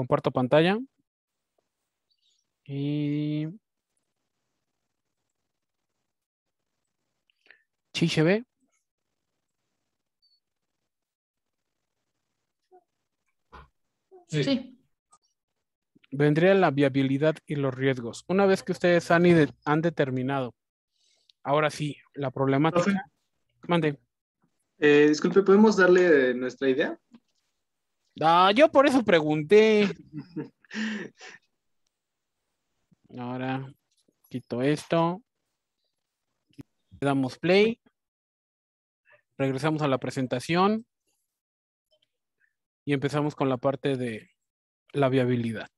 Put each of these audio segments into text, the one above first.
Comparto pantalla. Y... ¿Sí se ve? Sí. Vendría la viabilidad y los riesgos. Una vez que ustedes han, han determinado, ahora sí, la problemática. Mande. Eh, disculpe, ¿podemos darle nuestra idea? Ah, yo por eso pregunté. Ahora quito esto. Le damos play. Regresamos a la presentación. Y empezamos con la parte de la viabilidad.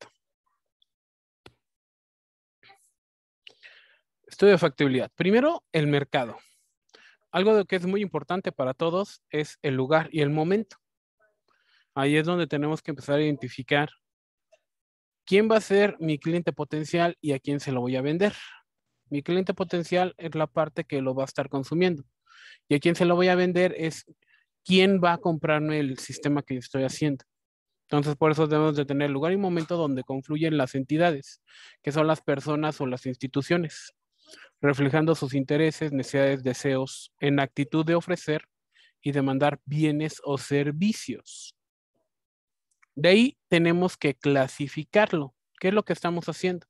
Estudio de factibilidad. Primero, el mercado. Algo de que es muy importante para todos es el lugar y el momento. Ahí es donde tenemos que empezar a identificar quién va a ser mi cliente potencial y a quién se lo voy a vender. Mi cliente potencial es la parte que lo va a estar consumiendo. Y a quién se lo voy a vender es quién va a comprarme el sistema que estoy haciendo. Entonces, por eso debemos de tener lugar y momento donde confluyen las entidades, que son las personas o las instituciones, reflejando sus intereses, necesidades, deseos, en actitud de ofrecer y demandar bienes o servicios. De ahí tenemos que clasificarlo. ¿Qué es lo que estamos haciendo?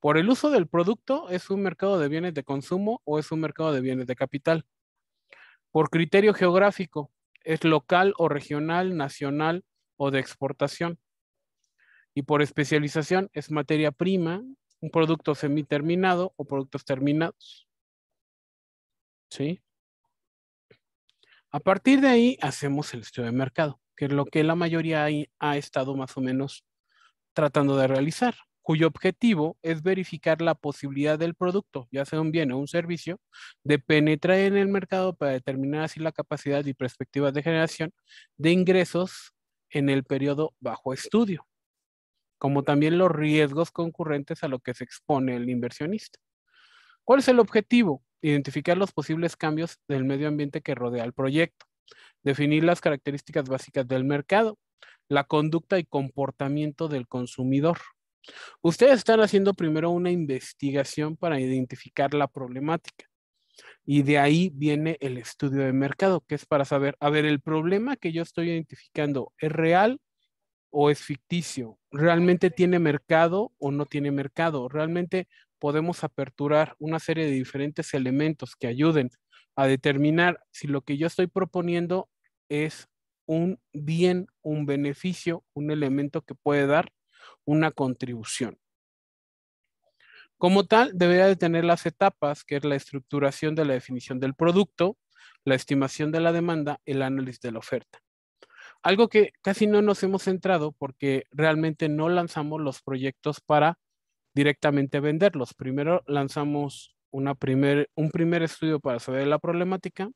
Por el uso del producto, ¿es un mercado de bienes de consumo o es un mercado de bienes de capital? Por criterio geográfico, ¿es local o regional, nacional o de exportación? Y por especialización, ¿es materia prima, un producto semiterminado o productos terminados? ¿Sí? A partir de ahí hacemos el estudio de mercado que es lo que la mayoría ha estado más o menos tratando de realizar, cuyo objetivo es verificar la posibilidad del producto, ya sea un bien o un servicio, de penetrar en el mercado para determinar así la capacidad y perspectivas de generación de ingresos en el periodo bajo estudio, como también los riesgos concurrentes a lo que se expone el inversionista. ¿Cuál es el objetivo? Identificar los posibles cambios del medio ambiente que rodea el proyecto definir las características básicas del mercado, la conducta y comportamiento del consumidor. Ustedes están haciendo primero una investigación para identificar la problemática. Y de ahí viene el estudio de mercado, que es para saber, a ver, el problema que yo estoy identificando es real o es ficticio, realmente tiene mercado o no tiene mercado, realmente podemos aperturar una serie de diferentes elementos que ayuden a determinar si lo que yo estoy proponiendo es un bien, un beneficio, un elemento que puede dar una contribución. Como tal, debería de tener las etapas, que es la estructuración de la definición del producto, la estimación de la demanda, el análisis de la oferta. Algo que casi no nos hemos centrado porque realmente no lanzamos los proyectos para directamente venderlos. Primero lanzamos un primer estudio para saber la problemática,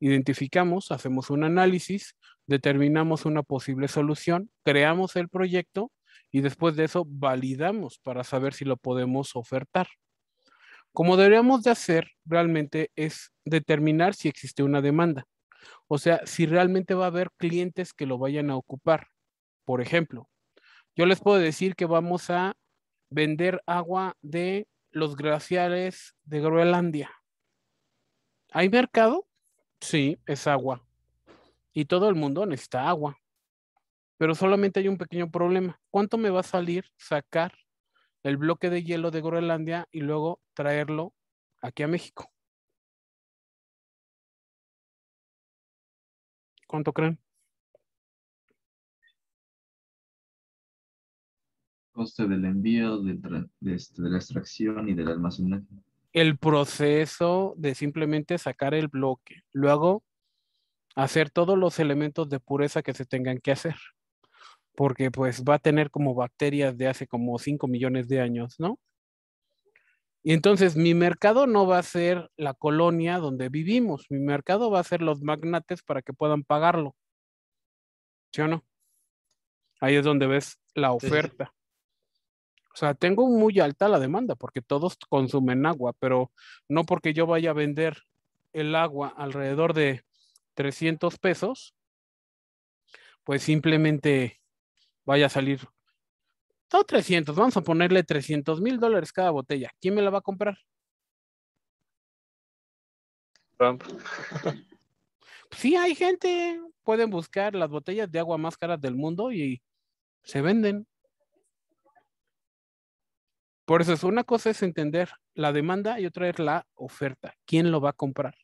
identificamos, hacemos un análisis, determinamos una posible solución, creamos el proyecto y después de eso validamos para saber si lo podemos ofertar. Como deberíamos de hacer realmente es determinar si existe una demanda, o sea, si realmente va a haber clientes que lo vayan a ocupar. Por ejemplo, yo les puedo decir que vamos a vender agua de los glaciares de Groenlandia. ¿Hay mercado? Sí, es agua. Y todo el mundo necesita agua. Pero solamente hay un pequeño problema. ¿Cuánto me va a salir sacar el bloque de hielo de Groenlandia y luego traerlo aquí a México? ¿Cuánto creen? coste del envío, este, de, la extracción y del almacenaje. El proceso de simplemente sacar el bloque. Luego, hacer todos los elementos de pureza que se tengan que hacer. Porque pues va a tener como bacterias de hace como 5 millones de años, ¿no? Y entonces mi mercado no va a ser la colonia donde vivimos, mi mercado va a ser los magnates para que puedan pagarlo. ¿Sí o no? Ahí es donde ves la oferta. O sea, tengo muy alta la demanda porque todos consumen agua, pero no porque yo vaya a vender el agua alrededor de 300 pesos, pues simplemente vaya a salir. todo 300, vamos a ponerle 300 mil dólares cada botella. ¿Quién me la va a comprar? Si pues Sí, hay gente. Pueden buscar las botellas de agua más caras del mundo y se venden. Por eso es una cosa es entender la demanda y otra es la oferta. ¿Quién lo va a comprar?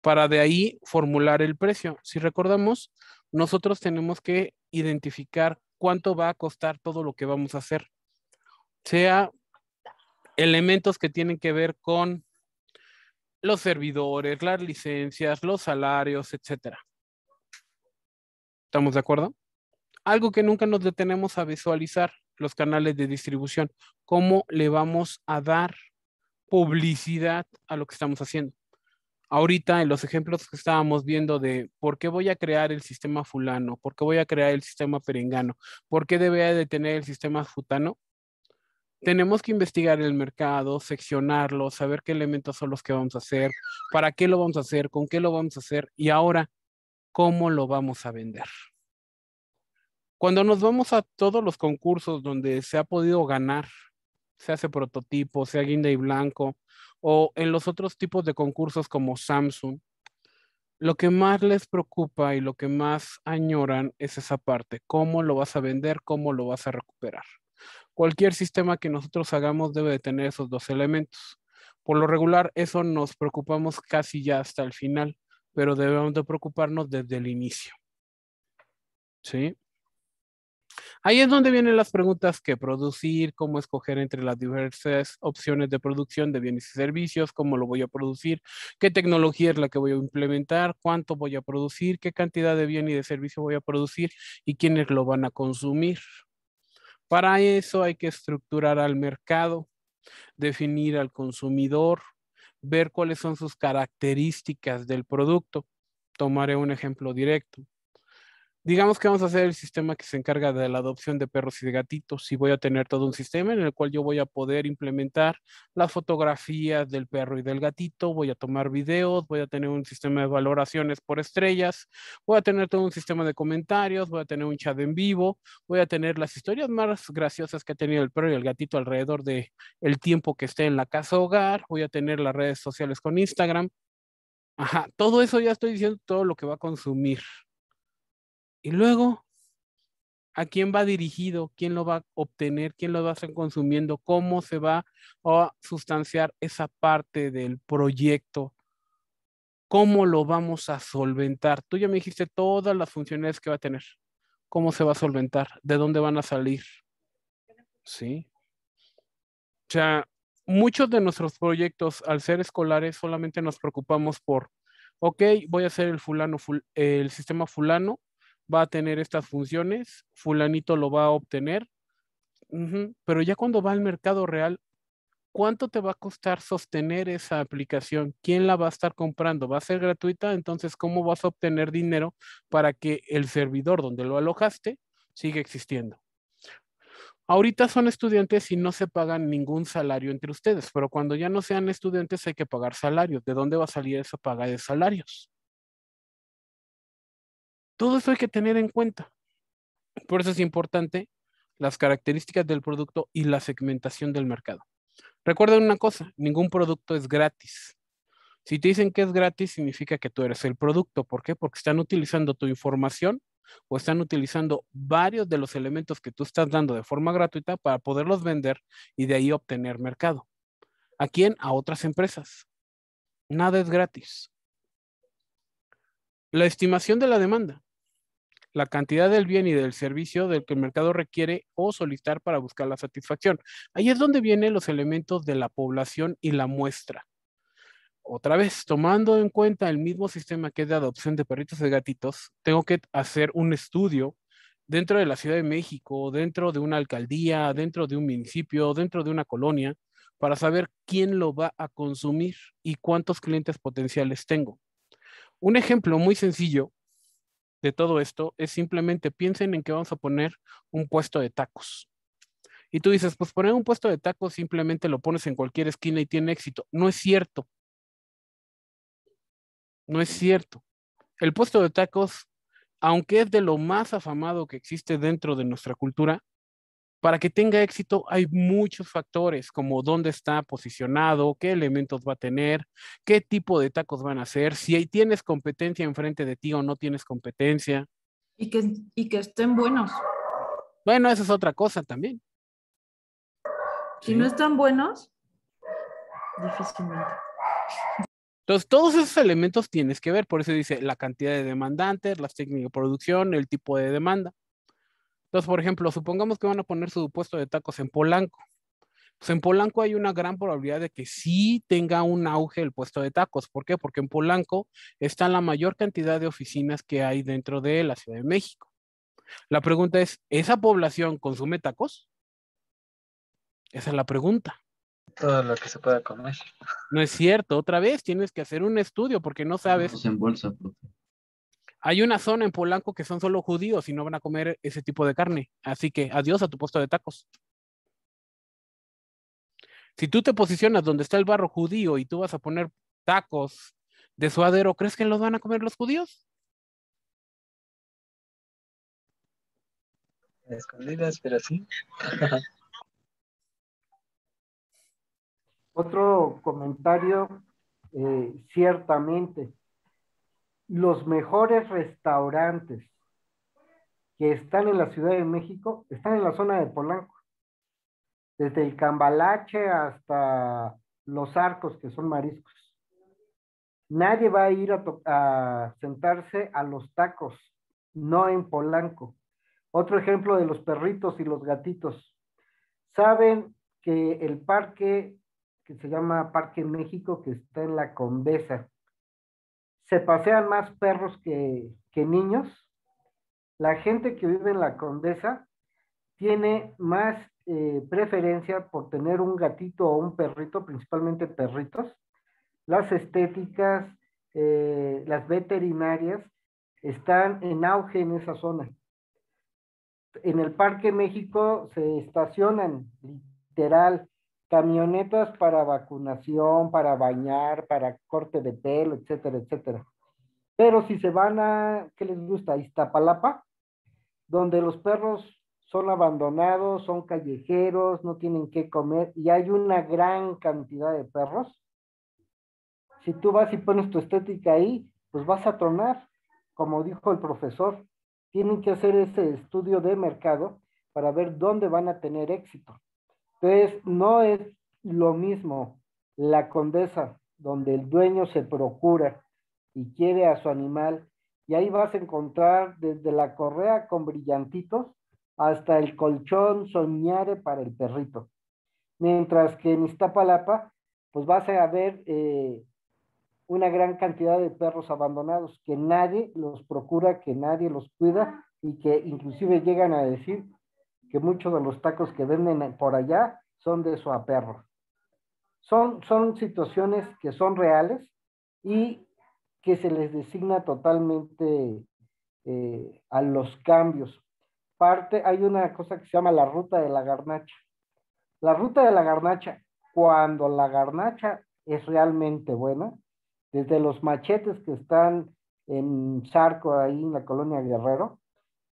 Para de ahí formular el precio. Si recordamos, nosotros tenemos que identificar cuánto va a costar todo lo que vamos a hacer. Sea elementos que tienen que ver con los servidores, las licencias, los salarios, etc. ¿Estamos de acuerdo? Algo que nunca nos detenemos a visualizar los canales de distribución, cómo le vamos a dar publicidad a lo que estamos haciendo. Ahorita en los ejemplos que estábamos viendo de por qué voy a crear el sistema fulano, por qué voy a crear el sistema perengano, por qué debería de tener el sistema futano, tenemos que investigar el mercado, seccionarlo, saber qué elementos son los que vamos a hacer, para qué lo vamos a hacer, con qué lo vamos a hacer y ahora cómo lo vamos a vender. Cuando nos vamos a todos los concursos donde se ha podido ganar, se hace prototipo, sea guinda y blanco, o en los otros tipos de concursos como Samsung, lo que más les preocupa y lo que más añoran es esa parte, cómo lo vas a vender, cómo lo vas a recuperar. Cualquier sistema que nosotros hagamos debe de tener esos dos elementos. Por lo regular, eso nos preocupamos casi ya hasta el final, pero debemos de preocuparnos desde el inicio. ¿Sí? Ahí es donde vienen las preguntas que producir, cómo escoger entre las diversas opciones de producción de bienes y servicios, cómo lo voy a producir, qué tecnología es la que voy a implementar, cuánto voy a producir, qué cantidad de bien y de servicio voy a producir y quiénes lo van a consumir. Para eso hay que estructurar al mercado, definir al consumidor, ver cuáles son sus características del producto. Tomaré un ejemplo directo digamos que vamos a hacer el sistema que se encarga de la adopción de perros y de gatitos y voy a tener todo un sistema en el cual yo voy a poder implementar las fotografías del perro y del gatito, voy a tomar videos, voy a tener un sistema de valoraciones por estrellas, voy a tener todo un sistema de comentarios, voy a tener un chat en vivo, voy a tener las historias más graciosas que ha tenido el perro y el gatito alrededor de el tiempo que esté en la casa hogar, voy a tener las redes sociales con Instagram. Ajá, todo eso ya estoy diciendo todo lo que va a consumir y luego, ¿a quién va dirigido? ¿Quién lo va a obtener? ¿Quién lo va a estar consumiendo? ¿Cómo se va a sustanciar esa parte del proyecto? ¿Cómo lo vamos a solventar? Tú ya me dijiste todas las funciones que va a tener. ¿Cómo se va a solventar? ¿De dónde van a salir? Sí. O sea, muchos de nuestros proyectos al ser escolares solamente nos preocupamos por, ok, voy a hacer el fulano, el sistema fulano, va a tener estas funciones, fulanito lo va a obtener, pero ya cuando va al mercado real, ¿cuánto te va a costar sostener esa aplicación? ¿Quién la va a estar comprando? ¿Va a ser gratuita? Entonces, ¿cómo vas a obtener dinero para que el servidor donde lo alojaste siga existiendo? Ahorita son estudiantes y no se pagan ningún salario entre ustedes, pero cuando ya no sean estudiantes hay que pagar salarios. ¿De dónde va a salir esa paga de salarios? Todo eso hay que tener en cuenta. Por eso es importante las características del producto y la segmentación del mercado. Recuerden una cosa, ningún producto es gratis. Si te dicen que es gratis, significa que tú eres el producto. ¿Por qué? Porque están utilizando tu información o están utilizando varios de los elementos que tú estás dando de forma gratuita para poderlos vender y de ahí obtener mercado. ¿A quién? A otras empresas. Nada es gratis. La estimación de la demanda la cantidad del bien y del servicio del que el mercado requiere o solicitar para buscar la satisfacción. Ahí es donde vienen los elementos de la población y la muestra. Otra vez, tomando en cuenta el mismo sistema que es de adopción de perritos y gatitos, tengo que hacer un estudio dentro de la Ciudad de México, dentro de una alcaldía, dentro de un municipio, dentro de una colonia, para saber quién lo va a consumir y cuántos clientes potenciales tengo. Un ejemplo muy sencillo de todo esto es simplemente piensen en que vamos a poner un puesto de tacos. Y tú dices, pues poner un puesto de tacos simplemente lo pones en cualquier esquina y tiene éxito. No es cierto. No es cierto. El puesto de tacos, aunque es de lo más afamado que existe dentro de nuestra cultura, para que tenga éxito hay muchos factores como dónde está posicionado, qué elementos va a tener, qué tipo de tacos van a hacer, si ahí tienes competencia enfrente de ti o no tienes competencia. Y que, y que estén buenos. Bueno, esa es otra cosa también. Si no están buenos, difícilmente. Entonces, todos esos elementos tienes que ver, por eso dice la cantidad de demandantes, las técnicas de producción, el tipo de demanda. Entonces, por ejemplo, supongamos que van a poner su puesto de tacos en Polanco. Pues en Polanco hay una gran probabilidad de que sí tenga un auge el puesto de tacos. ¿Por qué? Porque en Polanco está la mayor cantidad de oficinas que hay dentro de la Ciudad de México. La pregunta es, ¿esa población consume tacos? Esa es la pregunta. Todo lo que se pueda comer. No es cierto, otra vez tienes que hacer un estudio porque no sabes. Los en hay una zona en Polanco que son solo judíos y no van a comer ese tipo de carne. Así que adiós a tu puesto de tacos. Si tú te posicionas donde está el barro judío y tú vas a poner tacos de suadero, ¿crees que los van a comer los judíos? Escondidas, pero sí. Otro comentario, eh, ciertamente, los mejores restaurantes que están en la Ciudad de México están en la zona de Polanco. Desde el Cambalache hasta los arcos, que son mariscos. Nadie va a ir a, sentarse a los tacos, no en Polanco. Otro ejemplo de los perritos y los gatitos. Saben que el parque que se llama Parque México, que está en la Condesa, se pasean más perros que, niños. La gente que vive en la condesa tiene más eh, preferencia por tener un gatito o un perrito, principalmente perritos. Las estéticas, eh, las veterinarias están en auge en esa zona. En el Parque México se estacionan literal camionetas para vacunación, para bañar, para corte de pelo, etcétera, etcétera. Pero si se van a, ¿qué les gusta? Iztapalapa, donde los perros son abandonados, son callejeros, no tienen qué comer y hay una gran cantidad de perros. Si tú vas y pones tu estética ahí, pues vas a tronar, como dijo el profesor. Tienen que hacer ese estudio de mercado para ver dónde van a tener éxito. Entonces, no es lo mismo la condesa, donde el dueño se procura y quiere a su animal, y ahí vas a encontrar desde la correa con brillantitos hasta el colchón soñare para el perrito. Mientras que en Iztapalapa, pues vas a ver eh, una gran cantidad de perros abandonados que nadie los procura, que nadie los cuida y que inclusive llegan a decir que muchos de los tacos que venden por allá son de su perro. Son, son situaciones que son reales y que se les designa totalmente eh, a los cambios. Parte, hay una cosa que se llama la ruta de la garnacha. La ruta de la garnacha, cuando la garnacha es realmente buena, desde los machetes que están en Charco, ahí en la colonia Guerrero,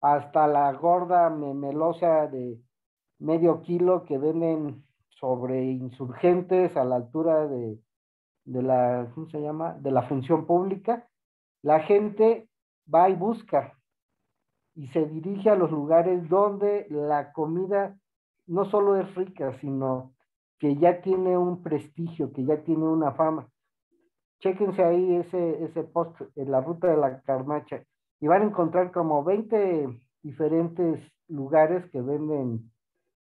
hasta la gorda memelosa de medio kilo que venden sobre insurgentes a la altura de, de la, se llama? De la función pública, la gente va y busca y se dirige a los lugares donde la comida no solo es rica, sino que ya tiene un prestigio, que ya tiene una fama. Chéquense ahí ese, ese post, en la ruta de la carnacha y van a encontrar como 20 diferentes lugares que venden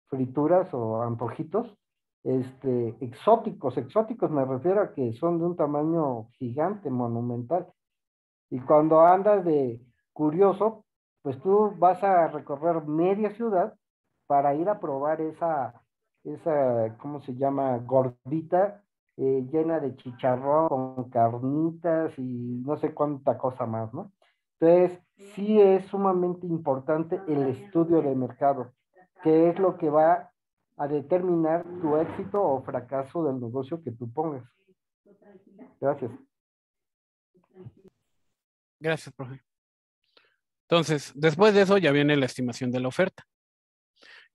frituras o antojitos este, exóticos. Exóticos me refiero a que son de un tamaño gigante, monumental. Y cuando andas de curioso, pues tú vas a recorrer media ciudad para ir a probar esa, esa ¿cómo se llama? Gordita eh, llena de chicharrón, con carnitas y no sé cuánta cosa más, ¿no? Entonces, sí es sumamente importante el estudio de mercado, que es lo que va a determinar tu éxito o fracaso del negocio que tú pongas. Gracias. Gracias, profe. Entonces, después de eso ya viene la estimación de la oferta,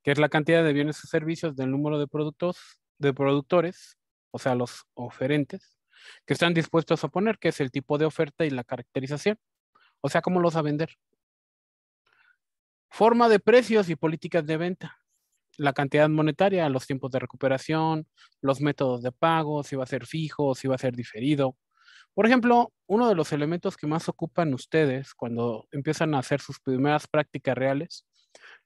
que es la cantidad de bienes o servicios del número de productos, de productores, o sea, los oferentes, que están dispuestos a poner, que es el tipo de oferta y la caracterización. O sea, ¿cómo los va a vender? Forma de precios y políticas de venta. La cantidad monetaria, los tiempos de recuperación, los métodos de pago, si va a ser fijo, si va a ser diferido. Por ejemplo, uno de los elementos que más ocupan ustedes cuando empiezan a hacer sus primeras prácticas reales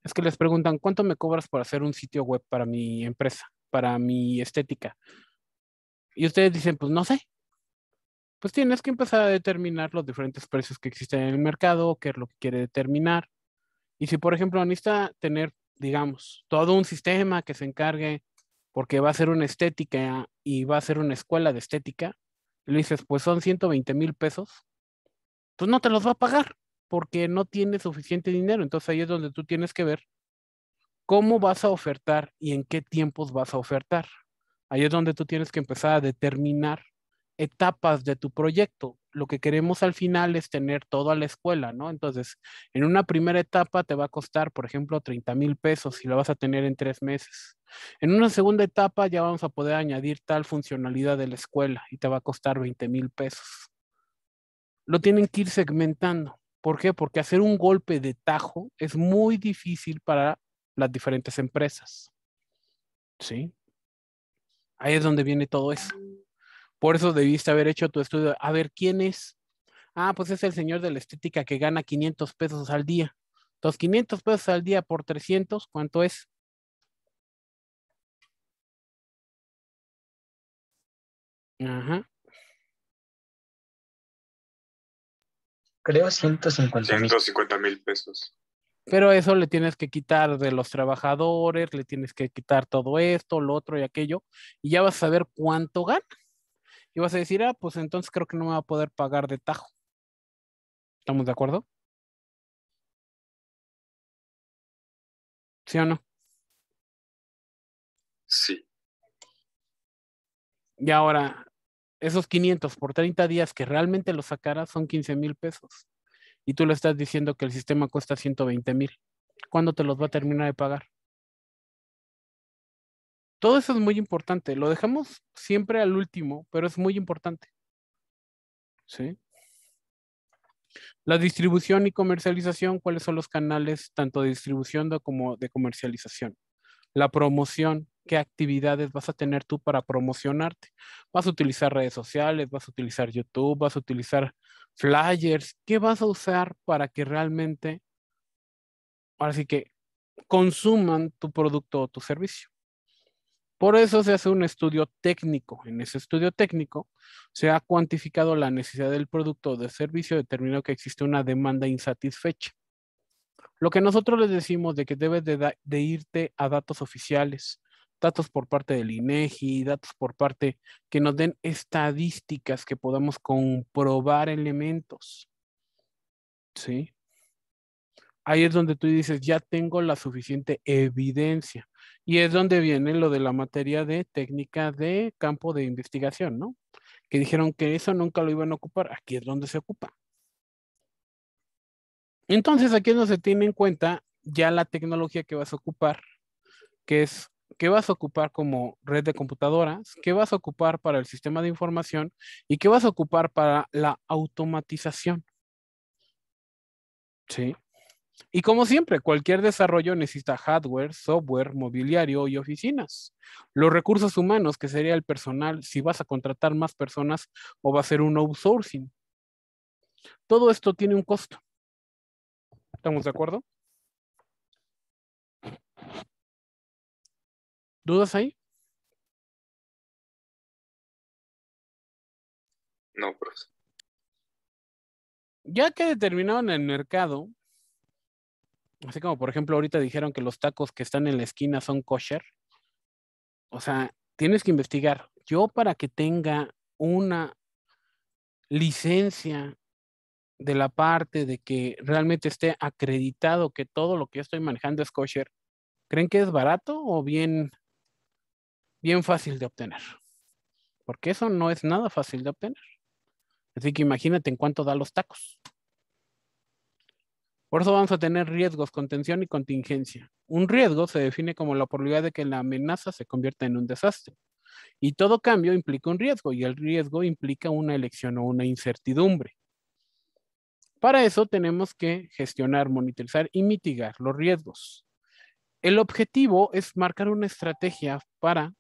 es que les preguntan, ¿cuánto me cobras por hacer un sitio web para mi empresa, para mi estética? Y ustedes dicen, pues no sé, pues tienes que empezar a determinar los diferentes precios que existen en el mercado, qué es lo que quiere determinar. Y si, por ejemplo, necesita tener, digamos, todo un sistema que se encargue, porque va a ser una estética y va a ser una escuela de estética, le dices, pues son 120 mil pesos, pues no te los va a pagar porque no tiene suficiente dinero. Entonces ahí es donde tú tienes que ver cómo vas a ofertar y en qué tiempos vas a ofertar. Ahí es donde tú tienes que empezar a determinar etapas de tu proyecto. Lo que queremos al final es tener toda la escuela, ¿no? Entonces, en una primera etapa te va a costar, por ejemplo, 30 mil pesos y la vas a tener en tres meses. En una segunda etapa ya vamos a poder añadir tal funcionalidad de la escuela y te va a costar 20 mil pesos. Lo tienen que ir segmentando. ¿Por qué? Porque hacer un golpe de tajo es muy difícil para las diferentes empresas. ¿Sí? Ahí es donde viene todo eso. Por eso debiste haber hecho tu estudio. A ver, ¿quién es? Ah, pues es el señor de la estética que gana 500 pesos al día. Entonces, 500 pesos al día por 300, ¿cuánto es? Ajá. Creo 150 mil. 150 mil pesos. Pero eso le tienes que quitar de los trabajadores, le tienes que quitar todo esto, lo otro y aquello, y ya vas a ver cuánto gana y vas a decir, ah, pues entonces creo que no me va a poder pagar de tajo. ¿Estamos de acuerdo? ¿Sí o no? Sí. Y ahora, esos 500 por 30 días que realmente los sacara son 15 mil pesos. Y tú le estás diciendo que el sistema cuesta 120 mil. ¿Cuándo te los va a terminar de pagar? Todo eso es muy importante. Lo dejamos siempre al último, pero es muy importante. ¿Sí? La distribución y comercialización, ¿cuáles son los canales tanto de distribución como de comercialización? La promoción, ¿qué actividades vas a tener tú para promocionarte? ¿Vas a utilizar redes sociales? ¿Vas a utilizar YouTube? ¿Vas a utilizar flyers? ¿Qué vas a usar para que realmente, ahora que, consuman tu producto o tu servicio? Por eso se hace un estudio técnico. En ese estudio técnico se ha cuantificado la necesidad del producto o del servicio, determinado que existe una demanda insatisfecha. Lo que nosotros les decimos de que debes de, irte a datos oficiales, datos por parte del INEGI, e datos por parte que nos den estadísticas que podamos comprobar elementos. ¿Sí? Ahí es donde tú dices, ya tengo la suficiente evidencia y es donde viene lo de la materia de técnica de campo de investigación, ¿no? Que dijeron que eso nunca lo iban a ocupar. Aquí es donde se ocupa. Entonces, aquí es donde se tiene en cuenta ya la tecnología que vas a ocupar, que es qué vas a ocupar como red de computadoras, qué vas a ocupar para el sistema de información y qué vas a ocupar para la automatización. ¿Sí? Y como siempre, cualquier desarrollo necesita hardware, software, mobiliario y oficinas. Los recursos humanos, que sería el personal, si vas a contratar más personas o va a ser un outsourcing. Todo esto tiene un costo. ¿Estamos de acuerdo? ¿Dudas ahí? No, profe. Ya que determinaron el mercado, Así como, por ejemplo, ahorita dijeron que los tacos que están en la esquina son kosher. O sea, tienes que investigar. Yo para que tenga una licencia de la parte de que realmente esté acreditado que todo lo que estoy manejando es kosher, ¿creen que es barato o bien, bien fácil de obtener? Porque eso no es nada fácil de obtener. Así que imagínate en cuánto da los tacos. Por eso vamos a tener riesgos, contención y contingencia. Un riesgo se define como la probabilidad de que la amenaza se convierta en un desastre. Y todo cambio implica un riesgo y el riesgo implica una elección o una incertidumbre. Para eso tenemos que gestionar, monitorizar y mitigar los riesgos. El objetivo es marcar una estrategia para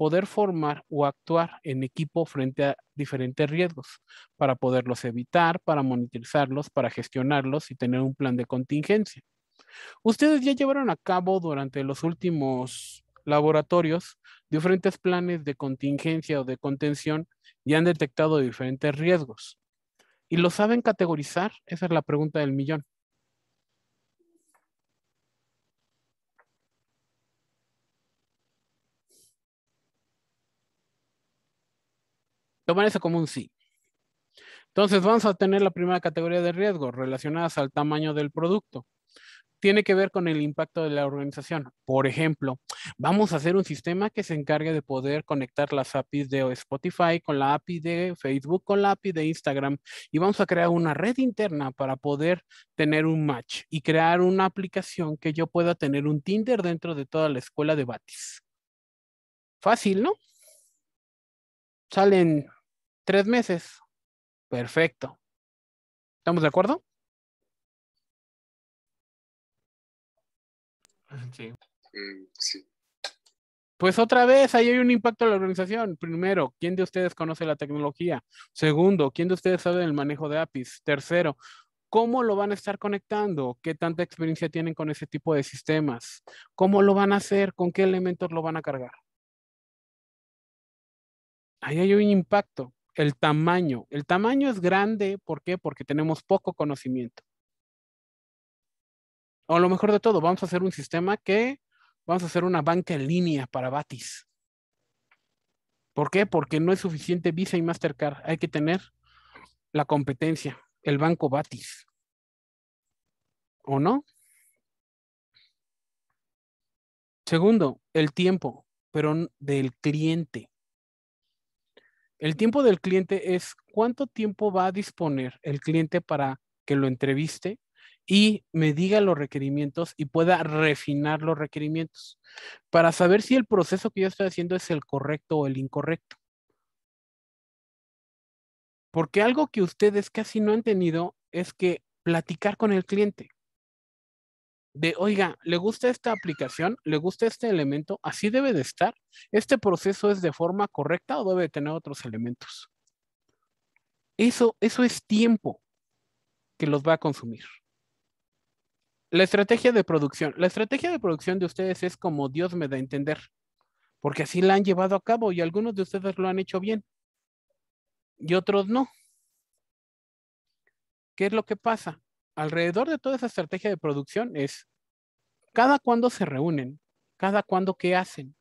poder formar o actuar en equipo frente a diferentes riesgos, para poderlos evitar, para monitorizarlos, para gestionarlos y tener un plan de contingencia. Ustedes ya llevaron a cabo durante los últimos laboratorios diferentes planes de contingencia o de contención y han detectado diferentes riesgos. ¿Y lo saben categorizar? Esa es la pregunta del millón. Tomar eso como un sí. Entonces vamos a tener la primera categoría de riesgo relacionadas al tamaño del producto. Tiene que ver con el impacto de la organización. Por ejemplo, vamos a hacer un sistema que se encargue de poder conectar las APIs de Spotify con la API de Facebook, con la API de Instagram y vamos a crear una red interna para poder tener un match y crear una aplicación que yo pueda tener un Tinder dentro de toda la escuela de Batis. Fácil, ¿no? Salen tres meses. Perfecto. ¿Estamos de acuerdo? Sí. Mm, sí. Pues otra vez, ahí hay un impacto en la organización. Primero, ¿quién de ustedes conoce la tecnología? Segundo, ¿quién de ustedes sabe el manejo de APIs? Tercero, ¿cómo lo van a estar conectando? ¿Qué tanta experiencia tienen con ese tipo de sistemas? ¿Cómo lo van a hacer? ¿Con qué elementos lo van a cargar? Ahí hay un impacto el tamaño. El tamaño es grande, ¿por qué? Porque tenemos poco conocimiento. O a lo mejor de todo, vamos a hacer un sistema que vamos a hacer una banca en línea para Batis. ¿Por qué? Porque no es suficiente Visa y Mastercard. Hay que tener la competencia, el banco Batis. ¿O no? Segundo, el tiempo, pero del cliente. El tiempo del cliente es cuánto tiempo va a disponer el cliente para que lo entreviste y me diga los requerimientos y pueda refinar los requerimientos para saber si el proceso que yo estoy haciendo es el correcto o el incorrecto. Porque algo que ustedes casi no han tenido es que platicar con el cliente de, oiga, ¿le gusta esta aplicación? ¿Le gusta este elemento? ¿Así debe de estar? ¿Este proceso es de forma correcta o debe tener otros elementos? Eso, eso es tiempo que los va a consumir. La estrategia de producción. La estrategia de producción de ustedes es como Dios me da a entender, porque así la han llevado a cabo y algunos de ustedes lo han hecho bien y otros no. ¿Qué es lo que pasa? alrededor de toda esa estrategia de producción es cada cuándo se reúnen, cada cuándo qué hacen,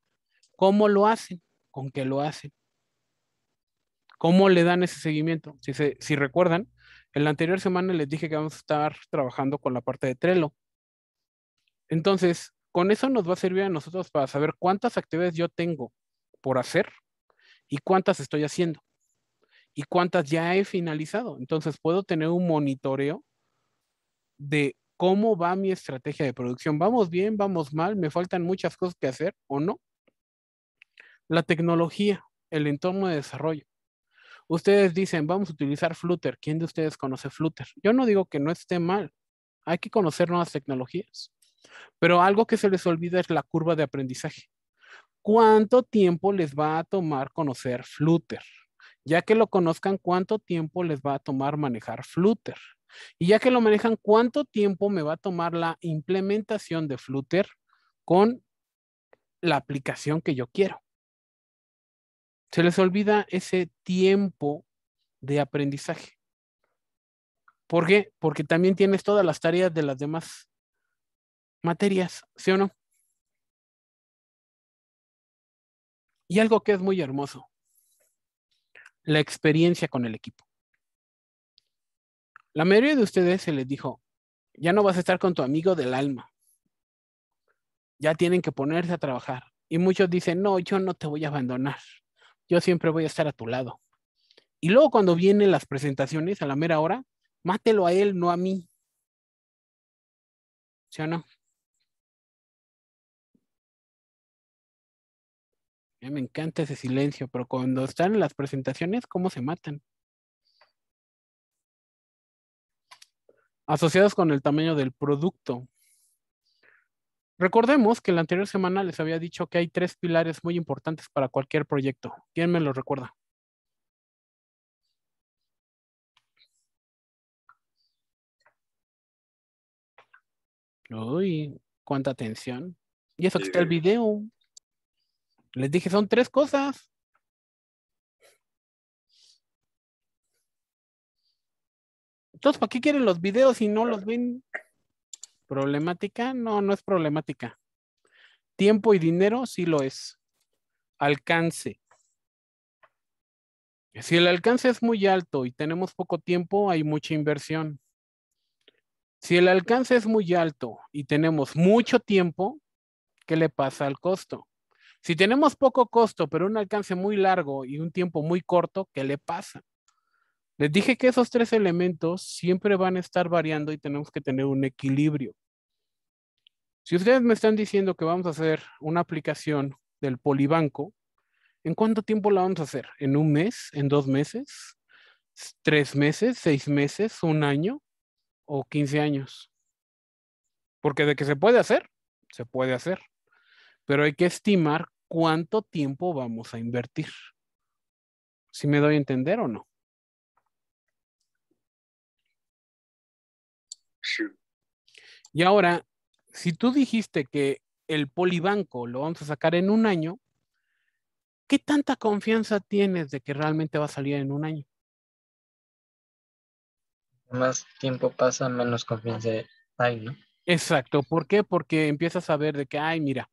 cómo lo hacen, con qué lo hacen, cómo le dan ese seguimiento. Si, si recuerdan, en la anterior semana les dije que vamos a estar trabajando con la parte de Trello. Entonces, con eso nos va a servir a nosotros para saber cuántas actividades yo tengo por hacer y cuántas estoy haciendo y cuántas ya he finalizado. Entonces, puedo tener un monitoreo de cómo va mi estrategia de producción. ¿Vamos bien? ¿Vamos mal? ¿Me faltan muchas cosas que hacer o no? La tecnología, el entorno de desarrollo. Ustedes dicen, vamos a utilizar Flutter. ¿Quién de ustedes conoce Flutter? Yo no digo que no esté mal. Hay que conocer nuevas tecnologías. Pero algo que se les olvida es la curva de aprendizaje. ¿Cuánto tiempo les va a tomar conocer Flutter? Ya que lo conozcan, ¿cuánto tiempo les va a tomar manejar Flutter? Y ya que lo manejan, ¿cuánto tiempo me va a tomar la implementación de Flutter con la aplicación que yo quiero? Se les olvida ese tiempo de aprendizaje. ¿Por qué? Porque también tienes todas las tareas de las demás materias, ¿sí o no? Y algo que es muy hermoso, la experiencia con el equipo. La mayoría de ustedes se les dijo, ya no vas a estar con tu amigo del alma. Ya tienen que ponerse a trabajar. Y muchos dicen, no, yo no te voy a abandonar. Yo siempre voy a estar a tu lado. Y luego cuando vienen las presentaciones a la mera hora, mátelo a él, no a mí. ¿Sí o no? me encanta ese silencio, pero cuando están en las presentaciones, ¿cómo se matan? Asociados con el tamaño del producto. Recordemos que la anterior semana les había dicho que hay tres pilares muy importantes para cualquier proyecto. ¿Quién me lo recuerda? Uy, cuánta atención. Y eso que está el video. Les dije, son tres cosas. Entonces, ¿para qué quieren los videos si no los ven? ¿Problemática? No, no es problemática. Tiempo y dinero sí lo es. Alcance. Si el alcance es muy alto y tenemos poco tiempo, hay mucha inversión. Si el alcance es muy alto y tenemos mucho tiempo, ¿qué le pasa al costo? Si tenemos poco costo, pero un alcance muy largo y un tiempo muy corto, ¿qué le pasa? Les dije que esos tres elementos siempre van a estar variando y tenemos que tener un equilibrio. Si ustedes me están diciendo que vamos a hacer una aplicación del polibanco, ¿en cuánto tiempo la vamos a hacer? ¿En un mes? ¿En dos meses? ¿Tres meses? ¿Seis meses? ¿Un año? ¿O quince años? Porque de que se puede hacer, se puede hacer. Pero hay que estimar cuánto tiempo vamos a invertir. ¿Si me doy a entender o no? Y ahora, si tú dijiste que el polibanco lo vamos a sacar en un año, ¿qué tanta confianza tienes de que realmente va a salir en un año? Más tiempo pasa, menos confianza hay, ¿no? Exacto, ¿por qué? Porque empiezas a ver de que, ay, mira,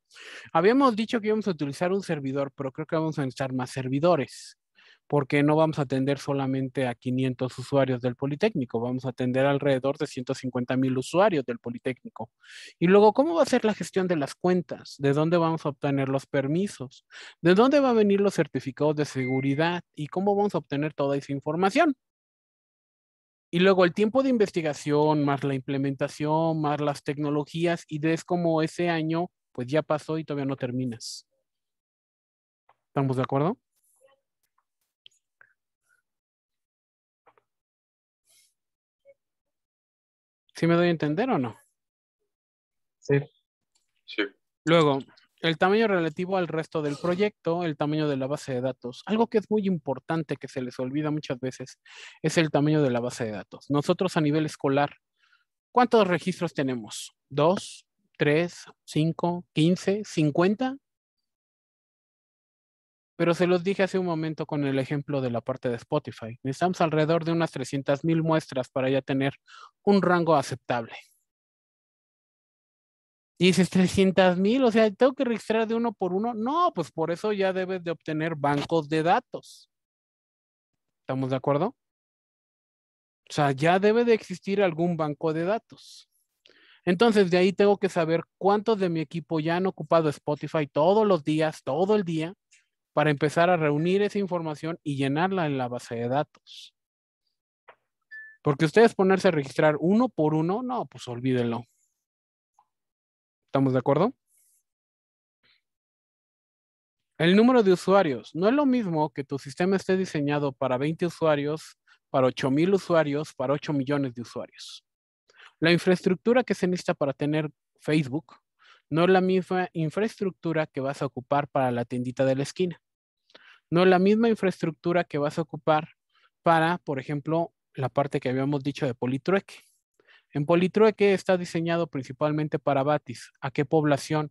habíamos dicho que íbamos a utilizar un servidor, pero creo que vamos a necesitar más servidores porque no vamos a atender solamente a 500 usuarios del Politécnico, vamos a atender alrededor de 150 mil usuarios del Politécnico. Y luego, ¿cómo va a ser la gestión de las cuentas? ¿De dónde vamos a obtener los permisos? ¿De dónde va a venir los certificados de seguridad? ¿Y cómo vamos a obtener toda esa información? Y luego el tiempo de investigación, más la implementación, más las tecnologías, y ves como ese año, pues ya pasó y todavía no terminas. ¿Estamos de acuerdo? ¿Sí me doy a entender o no? Sí. Sí. Luego, el tamaño relativo al resto del proyecto, el tamaño de la base de datos. Algo que es muy importante que se les olvida muchas veces es el tamaño de la base de datos. Nosotros a nivel escolar, ¿cuántos registros tenemos? ¿Dos? ¿Tres? ¿Cinco? ¿Quince? ¿Cincuenta? Pero se los dije hace un momento con el ejemplo de la parte de Spotify. Necesitamos alrededor de unas 300.000 muestras para ya tener un rango aceptable. Y dices 300.000, o sea, tengo que registrar de uno por uno. No, pues por eso ya debes de obtener bancos de datos. ¿Estamos de acuerdo? O sea, ya debe de existir algún banco de datos. Entonces, de ahí tengo que saber cuántos de mi equipo ya han ocupado Spotify todos los días, todo el día, para empezar a reunir esa información y llenarla en la base de datos. Porque ustedes ponerse a registrar uno por uno, no, pues olvídenlo. ¿Estamos de acuerdo? El número de usuarios. No es lo mismo que tu sistema esté diseñado para 20 usuarios, para 8 mil usuarios, para 8 millones de usuarios. La infraestructura que se necesita para tener Facebook no es la misma infraestructura que vas a ocupar para la tiendita de la esquina no la misma infraestructura que vas a ocupar para, por ejemplo, la parte que habíamos dicho de politrueque. En politrueque está diseñado principalmente para batis. ¿A qué población?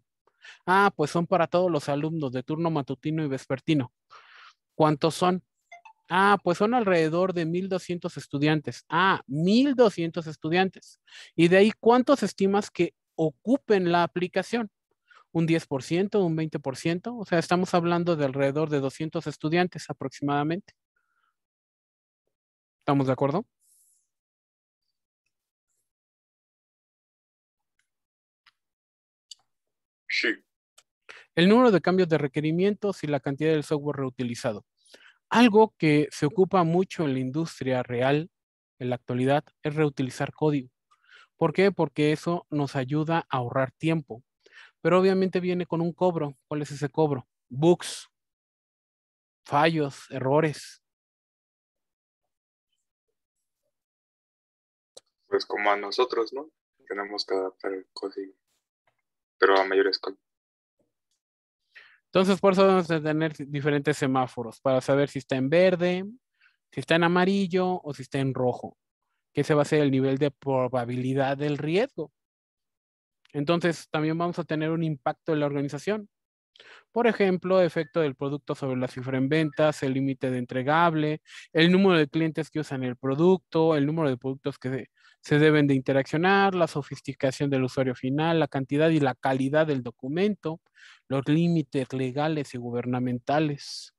Ah, pues son para todos los alumnos de turno matutino y vespertino. ¿Cuántos son? Ah, pues son alrededor de 1.200 estudiantes. Ah, 1.200 estudiantes. Y de ahí, ¿cuántos estimas que ocupen la aplicación? un 10%, un 20%, o sea, estamos hablando de alrededor de 200 estudiantes aproximadamente. ¿Estamos de acuerdo? Sí. El número de cambios de requerimientos y la cantidad del software reutilizado. Algo que se ocupa mucho en la industria real en la actualidad es reutilizar código. ¿Por qué? Porque eso nos ayuda a ahorrar tiempo pero obviamente viene con un cobro. ¿Cuál es ese cobro? Bugs, fallos, errores. Pues como a nosotros, ¿no? Tenemos que adaptar el código, pero a mayor escala. Entonces, por eso vamos a tener diferentes semáforos para saber si está en verde, si está en amarillo o si está en rojo, que ese va a ser el nivel de probabilidad del riesgo. Entonces, también vamos a tener un impacto en la organización. Por ejemplo, efecto del producto sobre la cifra en ventas, el límite de entregable, el número de clientes que usan el producto, el número de productos que se deben de interaccionar, la sofisticación del usuario final, la cantidad y la calidad del documento, los límites legales y gubernamentales,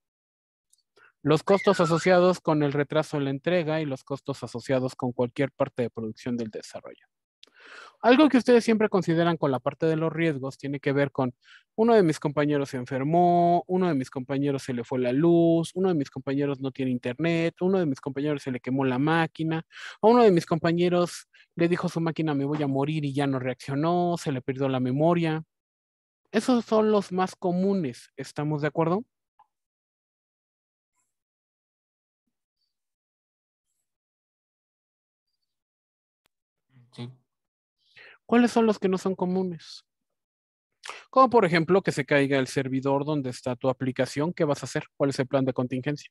los costos asociados con el retraso en la entrega y los costos asociados con cualquier parte de producción del desarrollo. Algo que ustedes siempre consideran con la parte de los riesgos tiene que ver con uno de mis compañeros se enfermó, uno de mis compañeros se le fue la luz, uno de mis compañeros no tiene internet, uno de mis compañeros se le quemó la máquina, o uno de mis compañeros le dijo su máquina me voy a morir y ya no reaccionó, se le perdió la memoria. Esos son los más comunes, ¿estamos de acuerdo? ¿Cuáles son los que no son comunes? Como por ejemplo que se caiga el servidor donde está tu aplicación, ¿qué vas a hacer? ¿Cuál es el plan de contingencia?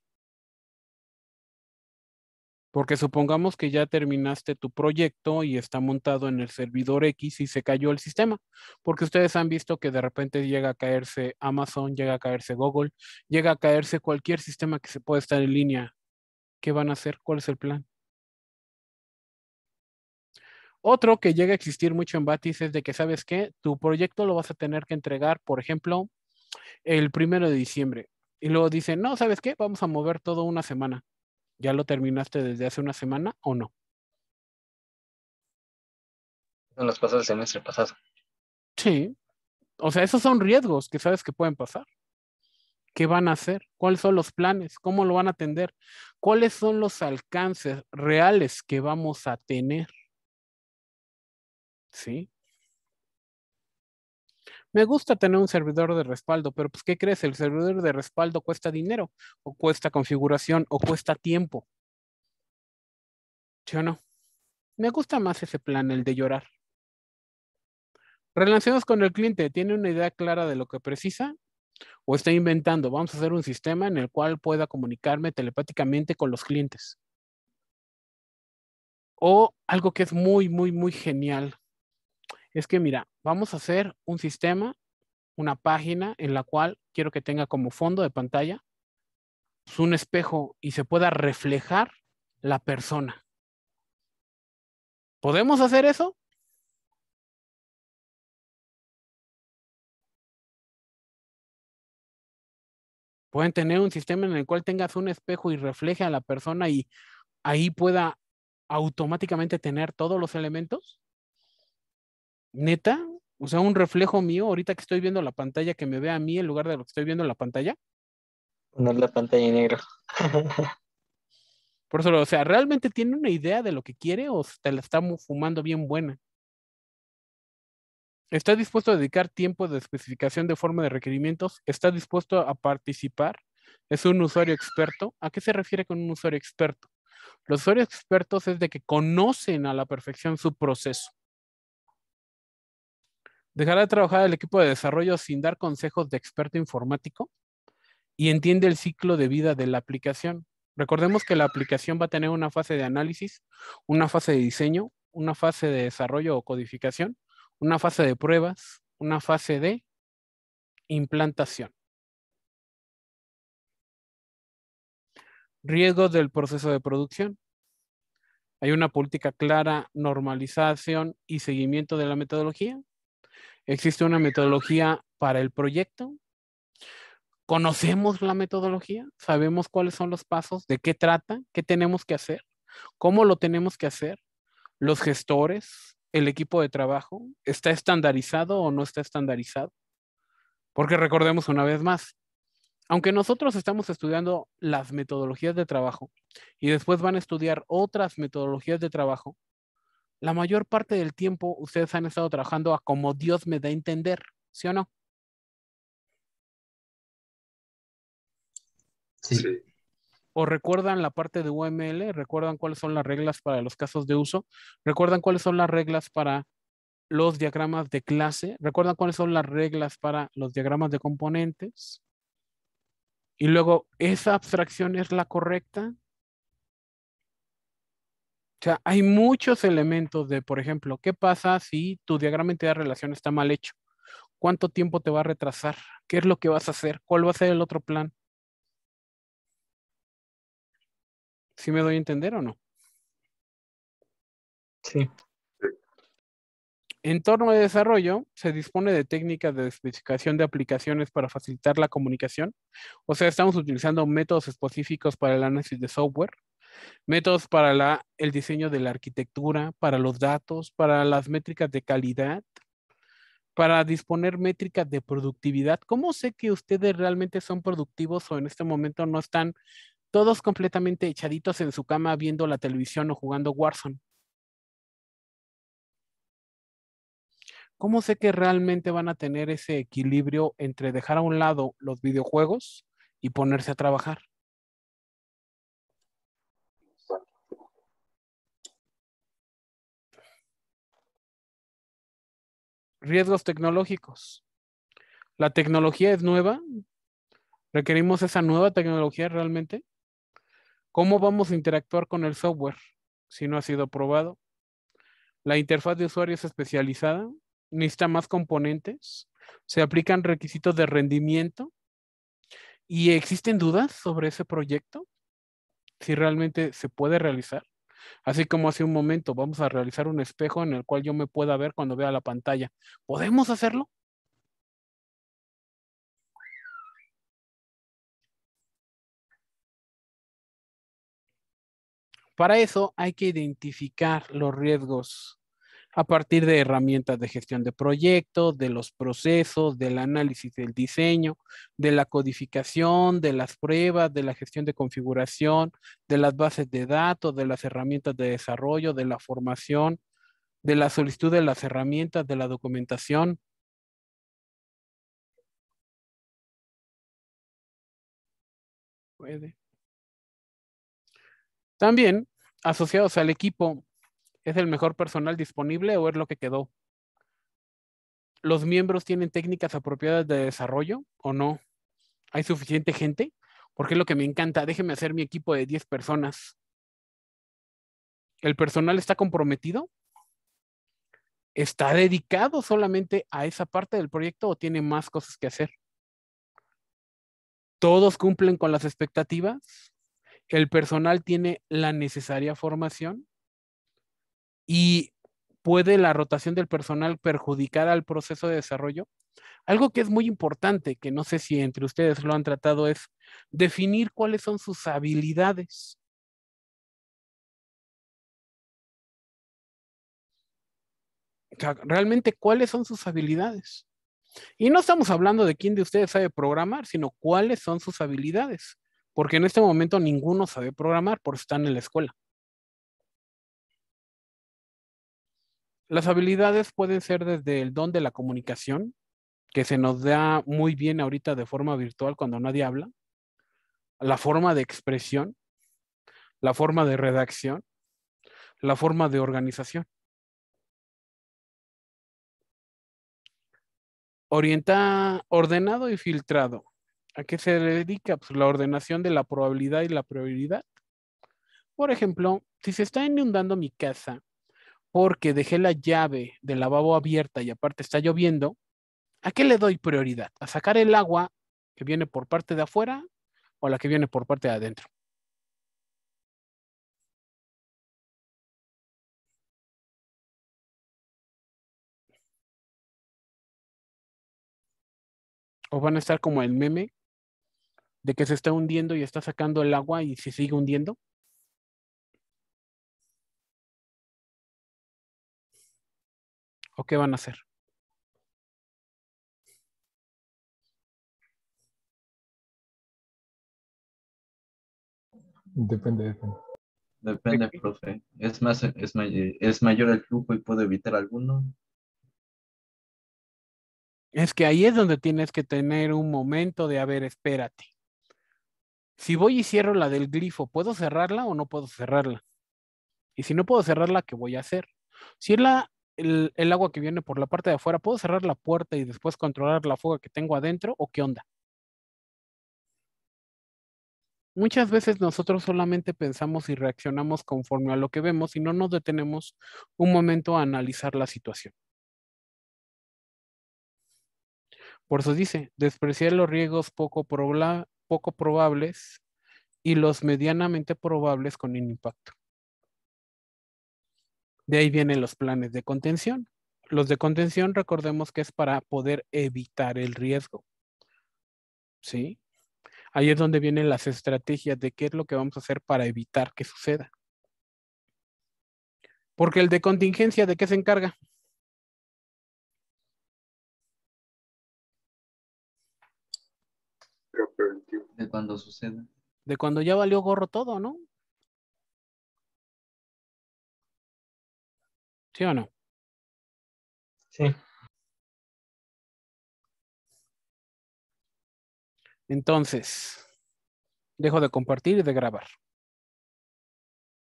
Porque supongamos que ya terminaste tu proyecto y está montado en el servidor X y se cayó el sistema, porque ustedes han visto que de repente llega a caerse Amazon, llega a caerse Google, llega a caerse cualquier sistema que se pueda estar en línea. ¿Qué van a hacer? ¿Cuál es el plan? Otro que llega a existir mucho en Batis es de que, ¿sabes qué? Tu proyecto lo vas a tener que entregar, por ejemplo, el primero de diciembre. Y luego dicen, no, ¿sabes qué? Vamos a mover todo una semana. ¿Ya lo terminaste desde hace una semana o no? Nos pasó el semestre pasado. Sí. O sea, esos son riesgos que sabes que pueden pasar. ¿Qué van a hacer? ¿Cuáles son los planes? ¿Cómo lo van a atender? ¿Cuáles son los alcances reales que vamos a tener? ¿sí? Me gusta tener un servidor de respaldo, pero pues ¿qué crees? El servidor de respaldo cuesta dinero, o cuesta configuración, o cuesta tiempo. ¿Sí o no? Me gusta más ese plan, el de llorar. relacionados con el cliente, ¿tiene una idea clara de lo que precisa? ¿O está inventando? Vamos a hacer un sistema en el cual pueda comunicarme telepáticamente con los clientes. O algo que es muy, muy, muy genial es que mira, vamos a hacer un sistema, una página en la cual quiero que tenga como fondo de pantalla un espejo y se pueda reflejar la persona. ¿Podemos hacer eso? Pueden tener un sistema en el cual tengas un espejo y refleje a la persona y ahí pueda automáticamente tener todos los elementos neta, o sea, un reflejo mío, ahorita que estoy viendo la pantalla, que me vea a mí en lugar de lo que estoy viendo en la pantalla. es la pantalla en negro. Por eso, o sea, ¿realmente tiene una idea de lo que quiere o te la está fumando bien buena? ¿Está dispuesto a dedicar tiempo de especificación de forma de requerimientos? ¿Está dispuesto a participar? ¿Es un usuario experto? ¿A qué se refiere con un usuario experto? Los usuarios expertos es de que conocen a la perfección su proceso dejará de trabajar el equipo de desarrollo sin dar consejos de experto informático y entiende el ciclo de vida de la aplicación. Recordemos que la aplicación va a tener una fase de análisis, una fase de diseño, una fase de desarrollo o codificación, una fase de pruebas, una fase de implantación. Riesgos del proceso de producción. Hay una política clara, normalización y seguimiento de la metodología. ¿Existe una metodología para el proyecto? ¿Conocemos la metodología? ¿Sabemos cuáles son los pasos? ¿De qué trata? ¿Qué tenemos que hacer? ¿Cómo lo tenemos que hacer? ¿Los gestores? ¿El equipo de trabajo? ¿Está estandarizado o no está estandarizado? Porque recordemos una vez más, aunque nosotros estamos estudiando las metodologías de trabajo y después van a estudiar otras metodologías de trabajo, la mayor parte del tiempo ustedes han estado trabajando a como Dios me da a entender, ¿sí o no? Sí. ¿O recuerdan la parte de UML? ¿Recuerdan cuáles son las reglas para los casos de uso? ¿Recuerdan cuáles son las reglas para los diagramas de clase? ¿Recuerdan cuáles son las reglas para los diagramas de componentes? Y luego, ¿esa abstracción es la correcta? O sea, hay muchos elementos de, por ejemplo, ¿qué pasa si tu diagrama de relación está mal hecho? ¿Cuánto tiempo te va a retrasar? ¿Qué es lo que vas a hacer? ¿Cuál va a ser el otro plan? ¿Sí me doy a entender o no? Sí. En torno de desarrollo se dispone de técnicas de especificación de aplicaciones para facilitar la comunicación. O sea, estamos utilizando métodos específicos para el análisis de software métodos para el diseño de la arquitectura, para los datos, para las métricas de calidad, para disponer métricas de productividad. ¿Cómo sé que ustedes realmente son productivos o en este momento no están todos completamente echaditos en su cama viendo la televisión o jugando Warzone? ¿Cómo sé que realmente van a tener ese equilibrio entre dejar a un lado los videojuegos y ponerse a trabajar? riesgos tecnológicos. La tecnología es nueva. Requerimos esa nueva tecnología realmente. ¿Cómo vamos a interactuar con el software si no ha sido probado? La interfaz de usuario es especializada. Necesita más componentes. Se aplican requisitos de rendimiento. ¿Y existen dudas sobre ese proyecto? Si realmente se puede realizar. Así como hace un momento vamos a realizar un espejo en el cual yo me pueda ver cuando vea la pantalla. ¿Podemos hacerlo? Para eso hay que identificar los riesgos a partir de herramientas de gestión de proyectos, de los procesos, del análisis del diseño, de la codificación, de las pruebas, de la gestión de configuración, de las bases de datos, de las herramientas de desarrollo, de la formación, de la solicitud de las herramientas, de la documentación. Puede. También asociados al equipo ¿Es el mejor personal disponible o es lo que quedó? ¿Los miembros tienen técnicas apropiadas de desarrollo o no? ¿Hay suficiente gente? Porque es lo que me encanta. Déjeme hacer mi equipo de 10 personas. ¿El personal está comprometido? ¿Está dedicado solamente a esa parte del proyecto o tiene más cosas que hacer? ¿Todos cumplen con las expectativas? ¿El personal tiene la necesaria formación? y puede la rotación del personal perjudicar al proceso de desarrollo? Algo que es muy importante, que no sé si entre ustedes lo han tratado, es definir cuáles son sus habilidades. realmente cuáles son sus habilidades. Y no estamos hablando de quién de ustedes sabe programar, sino cuáles son sus habilidades, porque en este momento ninguno sabe programar, por eso están en la escuela. Las habilidades pueden ser desde el don de la comunicación, que se nos da muy bien ahorita de forma virtual cuando nadie habla, la forma de expresión, la forma de redacción, la forma de organización. Orienta, ordenado y filtrado. ¿A qué se dedica? Pues la ordenación de la probabilidad y la prioridad. Por ejemplo, si se está inundando mi casa porque dejé la llave del lavabo abierta y aparte está lloviendo, ¿a qué le doy prioridad? ¿A sacar el agua que viene por parte de afuera o la que viene por parte de adentro? O van a estar como el meme de que se está hundiendo y está sacando el agua y se sigue hundiendo. ¿O qué van a hacer? Depende, depende. Depende, profe. ¿Es, más, es, eh, ¿Es mayor el flujo y puedo evitar alguno? Es que ahí es donde tienes que tener un momento de, a ver, espérate. Si voy y cierro la del grifo, ¿puedo cerrarla o no puedo cerrarla? Y si no puedo cerrarla, ¿qué voy a hacer? Si es la el, agua que viene por la parte de afuera, ¿puedo cerrar la puerta y después controlar la fuga que tengo adentro o qué onda? Muchas veces nosotros solamente pensamos y reaccionamos conforme a lo que vemos y no nos detenemos un momento a analizar la situación. Por eso dice, despreciar los riesgos poco, probables y los medianamente probables con impacto. De ahí vienen los planes de contención. Los de contención, recordemos que es para poder evitar el riesgo. ¿Sí? Ahí es donde vienen las estrategias de qué es lo que vamos a hacer para evitar que suceda. Porque el de contingencia, ¿de qué se encarga? De cuando suceda. De cuando ya valió gorro todo, ¿no? ¿Sí o no? Sí. Entonces, dejo de compartir y de grabar.